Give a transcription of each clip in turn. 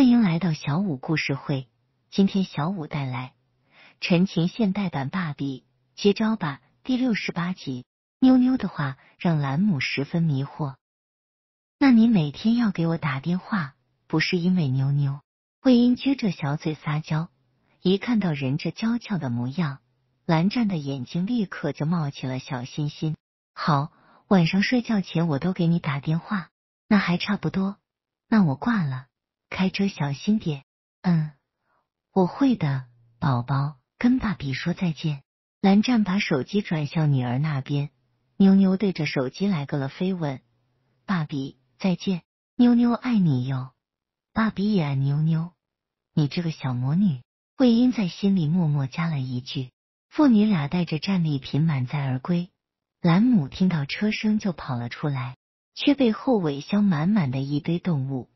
欢迎来到小五故事会。今天小五带来《陈情现代版》芭比接招吧第六十八集。妞妞的话让兰姆十分迷惑。那你每天要给我打电话，不是因为妞妞？魏英撅着小嘴撒娇。一看到人这娇俏的模样，蓝湛的眼睛立刻就冒起了小心心。好，晚上睡觉前我都给你打电话，那还差不多。那我挂了。开车小心点，嗯，我会的，宝宝，跟爸比说再见。蓝湛把手机转向女儿那边，妞妞对着手机来个了飞吻，爸比再见，妞妞爱你哟，爸比也爱妞妞，你这个小魔女。魏婴在心里默默加了一句。父女俩带着战利品满载而归，蓝母听到车声就跑了出来，却被后尾箱满满的一堆动物。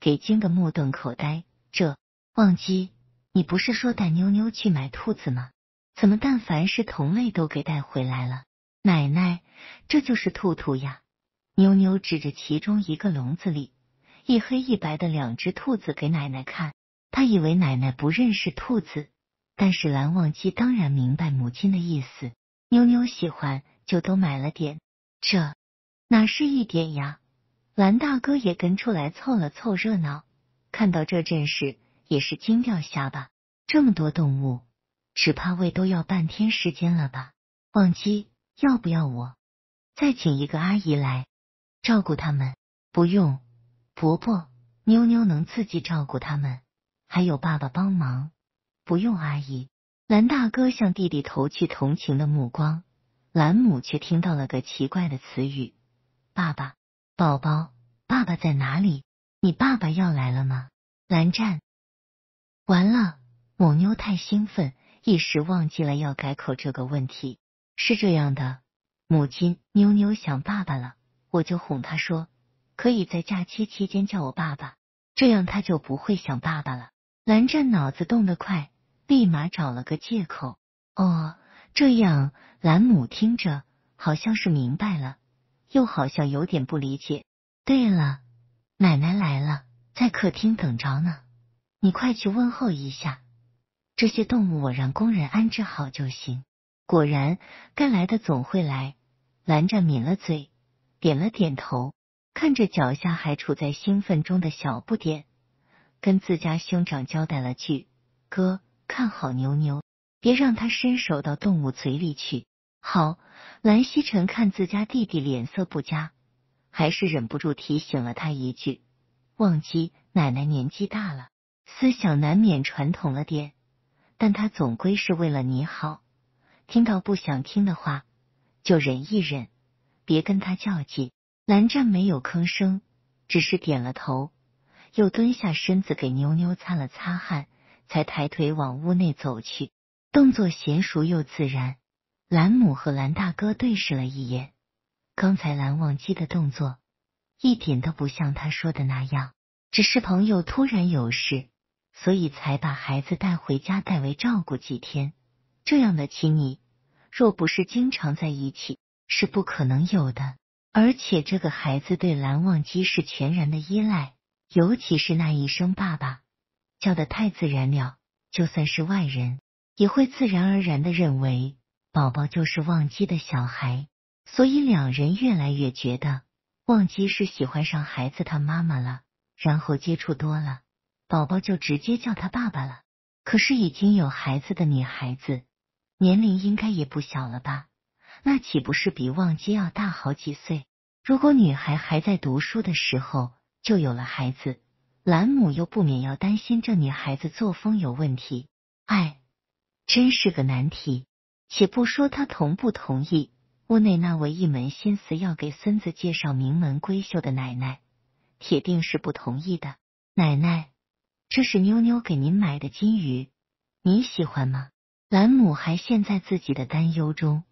给惊得目瞪口呆，这忘机，你不是说带妞妞去买兔子吗？怎么但凡是同类都给带回来了？奶奶，这就是兔兔呀！妞妞指着其中一个笼子里一黑一白的两只兔子给奶奶看，她以为奶奶不认识兔子，但是蓝忘机当然明白母亲的意思。妞妞喜欢，就都买了点，这哪是一点呀？蓝大哥也跟出来凑了凑热闹，看到这阵势也是惊掉下巴。这么多动物，只怕喂都要半天时间了吧？忘机，要不要我再请一个阿姨来照顾他们？不用，伯伯，妞妞能自己照顾他们，还有爸爸帮忙，不用阿姨。蓝大哥向弟弟投去同情的目光，兰母却听到了个奇怪的词语：爸爸。宝宝，爸爸在哪里？你爸爸要来了吗？蓝湛，完了，母妞太兴奋，一时忘记了要改口。这个问题是这样的，母亲，妞妞想爸爸了，我就哄她说，可以在假期期间叫我爸爸，这样她就不会想爸爸了。蓝湛脑子动得快，立马找了个借口。哦，这样，蓝母听着好像是明白了。又好像有点不理解。对了，奶奶来了，在客厅等着呢，你快去问候一下。这些动物我让工人安置好就行。果然，该来的总会来。蓝湛抿了嘴，点了点头，看着脚下还处在兴奋中的小不点，跟自家兄长交代了句：“哥，看好牛牛，别让他伸手到动物嘴里去。”好，蓝曦臣看自家弟弟脸色不佳，还是忍不住提醒了他一句：“忘机，奶奶年纪大了，思想难免传统了点，但他总归是为了你好。听到不想听的话，就忍一忍，别跟他较劲。”蓝湛没有吭声，只是点了头，又蹲下身子给妞妞擦了擦汗，才抬腿往屋内走去，动作娴熟又自然。兰母和兰大哥对视了一眼，刚才蓝忘机的动作一点都不像他说的那样，只是朋友突然有事，所以才把孩子带回家代为照顾几天。这样的亲密，若不是经常在一起，是不可能有的。而且这个孩子对蓝忘机是全然的依赖，尤其是那一声“爸爸”叫的太自然了，就算是外人也会自然而然的认为。宝宝就是忘机的小孩，所以两人越来越觉得忘机是喜欢上孩子他妈妈了。然后接触多了，宝宝就直接叫他爸爸了。可是已经有孩子的女孩子，年龄应该也不小了吧？那岂不是比忘机要大好几岁？如果女孩还在读书的时候就有了孩子，兰姆又不免要担心这女孩子作风有问题。哎，真是个难题。且不说他同不同意，屋内那位一门心思要给孙子介绍名门闺秀的奶奶，铁定是不同意的。奶奶，这是妞妞给您买的金鱼，你喜欢吗？兰姆还陷在自己的担忧中，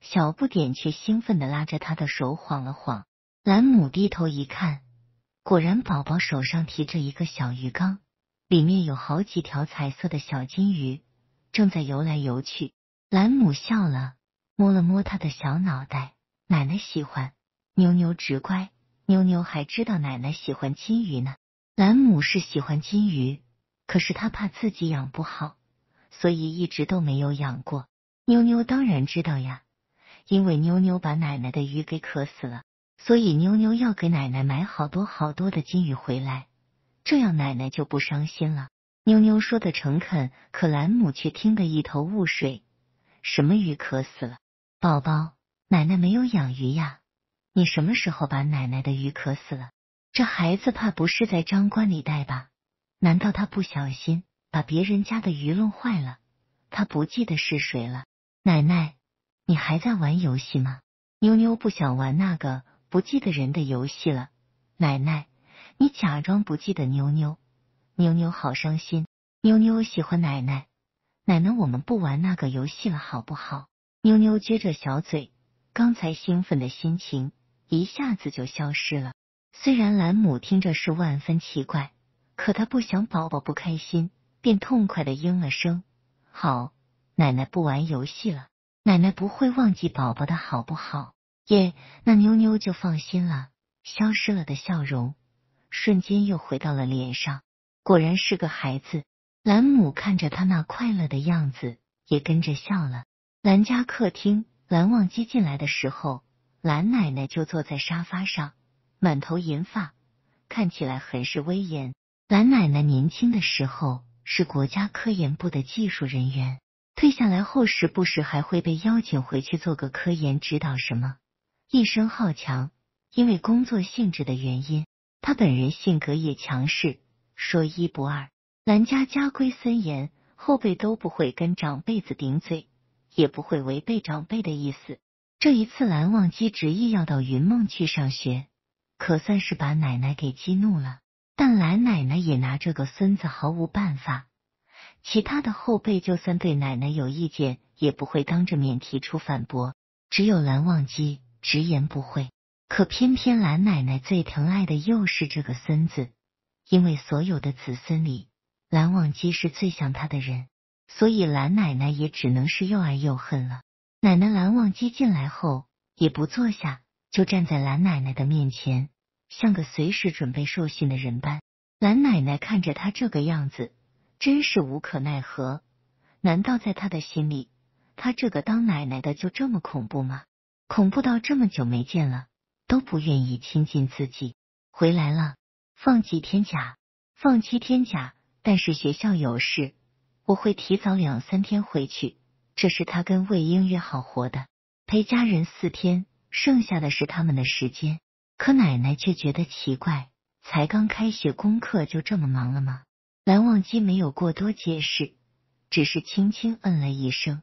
小不点却兴奋的拉着他的手晃了晃。兰姆低头一看，果然宝宝手上提着一个小鱼缸，里面有好几条彩色的小金鱼，正在游来游去。兰母笑了，摸了摸他的小脑袋。奶奶喜欢妞妞，直乖。妞妞还知道奶奶喜欢金鱼呢。兰母是喜欢金鱼，可是她怕自己养不好，所以一直都没有养过。妞妞当然知道呀，因为妞妞把奶奶的鱼给渴死了，所以妞妞要给奶奶买好多好多的金鱼回来，这样奶奶就不伤心了。妞妞说的诚恳，可兰母却听得一头雾水。什么鱼渴死了？宝宝，奶奶没有养鱼呀。你什么时候把奶奶的鱼渴死了？这孩子怕不是在张冠李戴吧？难道他不小心把别人家的鱼弄坏了？他不记得是谁了。奶奶，你还在玩游戏吗？妞妞不想玩那个不记得人的游戏了。奶奶，你假装不记得妞妞，妞妞好伤心。妞妞喜欢奶奶。奶奶，我们不玩那个游戏了，好不好？妞妞撅着小嘴，刚才兴奋的心情一下子就消失了。虽然兰姆听着是万分奇怪，可他不想宝宝不开心，便痛快的应了声：“好，奶奶不玩游戏了，奶奶不会忘记宝宝的好不好？”耶，那妞妞就放心了，消失了的笑容瞬间又回到了脸上。果然是个孩子。兰母看着他那快乐的样子，也跟着笑了。兰家客厅，兰忘机进来的时候，兰奶奶就坐在沙发上，满头银发，看起来很是威严。兰奶奶年轻的时候是国家科研部的技术人员，退下来后，时不时还会被邀请回去做个科研指导什么。一生好强，因为工作性质的原因，他本人性格也强势，说一不二。兰家家规森严，后辈都不会跟长辈子顶嘴，也不会违背长辈的意思。这一次，蓝忘机执意要到云梦去上学，可算是把奶奶给激怒了。但蓝奶奶也拿这个孙子毫无办法。其他的后辈就算对奶奶有意见，也不会当着面提出反驳。只有蓝忘机直言不讳。可偏偏蓝奶奶最疼爱的又是这个孙子，因为所有的子孙里。蓝忘机是最像他的人，所以蓝奶奶也只能是又爱又恨了。奶奶蓝忘机进来后也不坐下，就站在蓝奶奶的面前，像个随时准备受训的人般。蓝奶奶看着他这个样子，真是无可奈何。难道在他的心里，他这个当奶奶的就这么恐怖吗？恐怖到这么久没见了，都不愿意亲近自己？回来了，放几天假？放七天假？但是学校有事，我会提早两三天回去。这是他跟魏婴约好活的，陪家人四天，剩下的是他们的时间。可奶奶却觉得奇怪，才刚开学，功课就这么忙了吗？蓝忘机没有过多解释，只是轻轻嗯了一声。